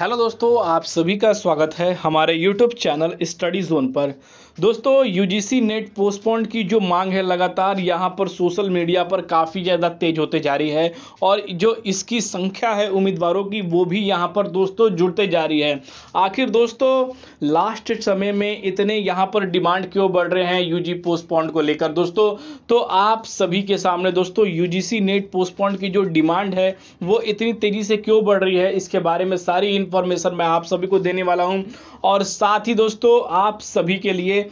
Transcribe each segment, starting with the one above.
hello दोस्तों आप सभी का स्वागत है हमारे यूट्यूब चैनल स्टडी जोन पर दोस्तों यूजीसी नेट पोस्टपोन की जो मांग है लगातार यहाँ पर सोशल मीडिया पर काफ़ी ज़्यादा तेज होते जा रही है और जो इसकी संख्या है उम्मीदवारों की वो भी यहाँ पर दोस्तों जुड़ते जा रही है आखिर दोस्तों लास्ट समय में इतने यहाँ पर डिमांड क्यों बढ़ रहे हैं यू जी को लेकर दोस्तों तो आप सभी के सामने दोस्तों यू नेट पोस्टपोन की जो डिमांड है वो इतनी तेज़ी से क्यों बढ़ रही है इसके बारे में सारी इन इंफॉर्मेशन मैं आप सभी को देने वाला हूं और साथ ही दोस्तों आप सभी के लिए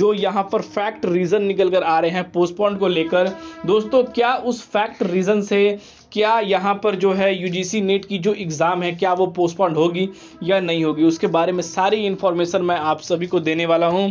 जो यहां पर फैक्ट रीज़न निकल कर आ रहे हैं पोस्टपोन को लेकर दोस्तों क्या उस फैक्ट रीज़न से क्या यहाँ पर जो है यू जी सी नेट की जो एग्ज़ाम है क्या वो पोस्टपोन होगी या नहीं होगी उसके बारे में सारी इन्फॉर्मेशन मैं आप सभी को देने वाला हूँ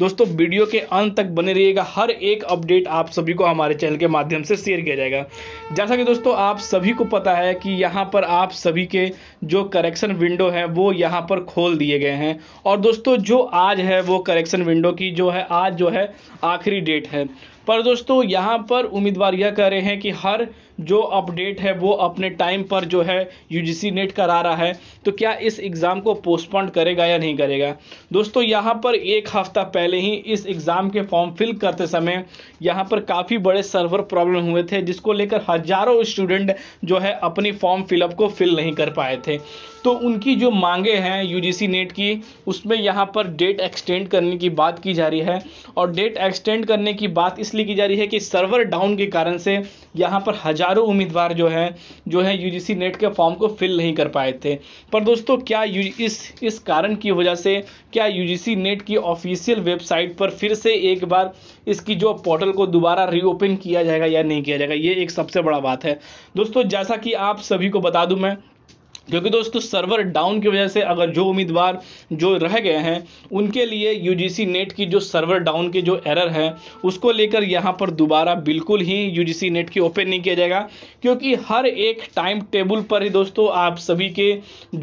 दोस्तों वीडियो के अंत तक बने रहिएगा हर एक अपडेट आप सभी को हमारे चैनल के माध्यम से शेयर किया जाएगा जैसा कि दोस्तों आप सभी को पता है कि यहाँ पर आप सभी के जो करेक्शन विंडो है वो यहाँ पर खोल दिए गए हैं और दोस्तों जो आज है वो करेक्शन विंडो की जो है आज जो है आखिरी डेट है पर दोस्तों यहाँ पर उम्मीदवार यह कह रहे हैं कि हर जो अपडेट है वो अपने टाइम पर जो है यूजीसी नेट करा रहा है तो क्या इस एग्ज़ाम को पोस्टपोन करेगा या नहीं करेगा दोस्तों यहाँ पर एक हफ्ता पहले ही इस एग्ज़ाम के फॉर्म फिल करते समय यहाँ पर काफ़ी बड़े सर्वर प्रॉब्लम हुए थे जिसको लेकर हज़ारों स्टूडेंट जो है अपनी फॉर्म फिलअप को फिल नहीं कर पाए थे तो उनकी जो मांगे हैं यू नेट की उसमें यहाँ पर डेट एक्सटेंड करने की बात की जा रही है और डेट एक्सटेंड करने की बात इस इसलिए की जा रही है कि सर्वर डाउन के कारण से यहाँ पर हजारों उम्मीदवार जो हैं जो है यूजीसी नेट के फॉर्म को फिल नहीं कर पाए थे पर दोस्तों क्या यू इस इस कारण की वजह से क्या यूजीसी नेट की ऑफिशियल वेबसाइट पर फिर से एक बार इसकी जो पोर्टल को दोबारा रीओपन किया जाएगा या नहीं किया जाएगा ये एक सबसे बड़ा बात है दोस्तों जैसा कि आप सभी को बता दूँ मैं क्योंकि दोस्तों सर्वर डाउन की वजह से अगर जो उम्मीदवार जो रह गए हैं उनके लिए यू नेट की जो सर्वर डाउन के जो एरर है उसको लेकर यहाँ पर दोबारा बिल्कुल ही यू नेट की ओपन नहीं किया जाएगा क्योंकि हर एक टाइम टेबल पर ही दोस्तों आप सभी के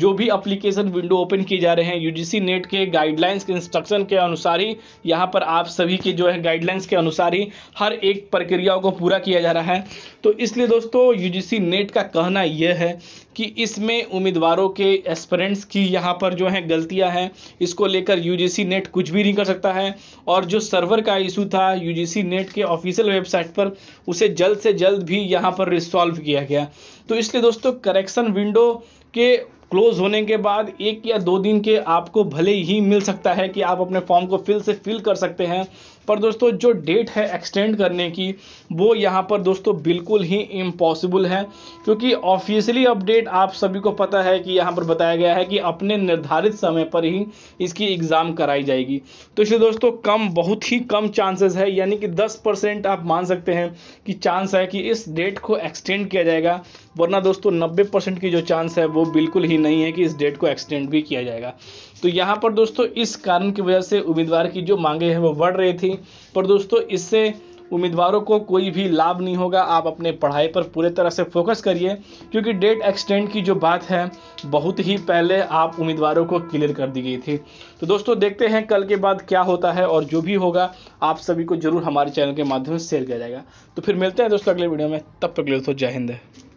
जो भी अप्लीकेशन विंडो ओपन किए जा रहे हैं यू नेट के गाइडलाइंस के इंस्ट्रक्शन के अनुसार ही यहाँ पर आप सभी के जो है गाइडलाइंस के अनुसार ही हर एक प्रक्रियाओं को पूरा किया जा रहा है तो इसलिए दोस्तों यू नेट का कहना यह है कि इसमें उम्मीदवारों के एस्परेंट्स की यहाँ पर जो है गलतियाँ हैं इसको लेकर यू नेट कुछ भी नहीं कर सकता है और जो सर्वर का इशू था यू नेट के ऑफिशियल वेबसाइट पर उसे जल्द से जल्द भी यहाँ पर रिसॉल्व किया गया तो इसलिए दोस्तों करेक्शन विंडो के क्लोज होने के बाद एक या दो दिन के आपको भले ही मिल सकता है कि आप अपने फॉर्म को फिल से फिल कर सकते हैं पर दोस्तों जो डेट है एक्सटेंड करने की वो यहाँ पर दोस्तों बिल्कुल ही इम्पॉसिबल है क्योंकि ऑफिशियली अपडेट आप सभी को पता है कि यहाँ पर बताया गया है कि अपने निर्धारित समय पर ही इसकी एग्ज़ाम कराई जाएगी तो इसलिए दोस्तों कम बहुत ही कम चांसेस है यानी कि दस परसेंट आप मान सकते हैं कि चांस है कि इस डेट को एक्सटेंड किया जाएगा वरना दोस्तों नब्बे परसेंट की जो चांस है वो बिल्कुल ही नहीं है कि इस डेट को एक्सटेंड भी किया जाएगा तो यहाँ पर दोस्तों इस कारण की वजह से उम्मीदवार की जो मांगे हैं वो बढ़ रही थी पर दोस्तों इससे उम्मीदवारों को कोई भी लाभ नहीं होगा आप अपने पढ़ाई पर पूरे तरह से फोकस करिए क्योंकि डेट एक्सटेंड की जो बात है बहुत ही पहले आप उम्मीदवारों को क्लियर कर दी गई थी तो दोस्तों देखते हैं कल के बाद क्या होता है और जो भी होगा आप सभी को जरूर हमारे चैनल के माध्यम से शेयर किया जाएगा तो फिर मिलते हैं दोस्तों अगले वीडियो में तब तक ले जय हिंद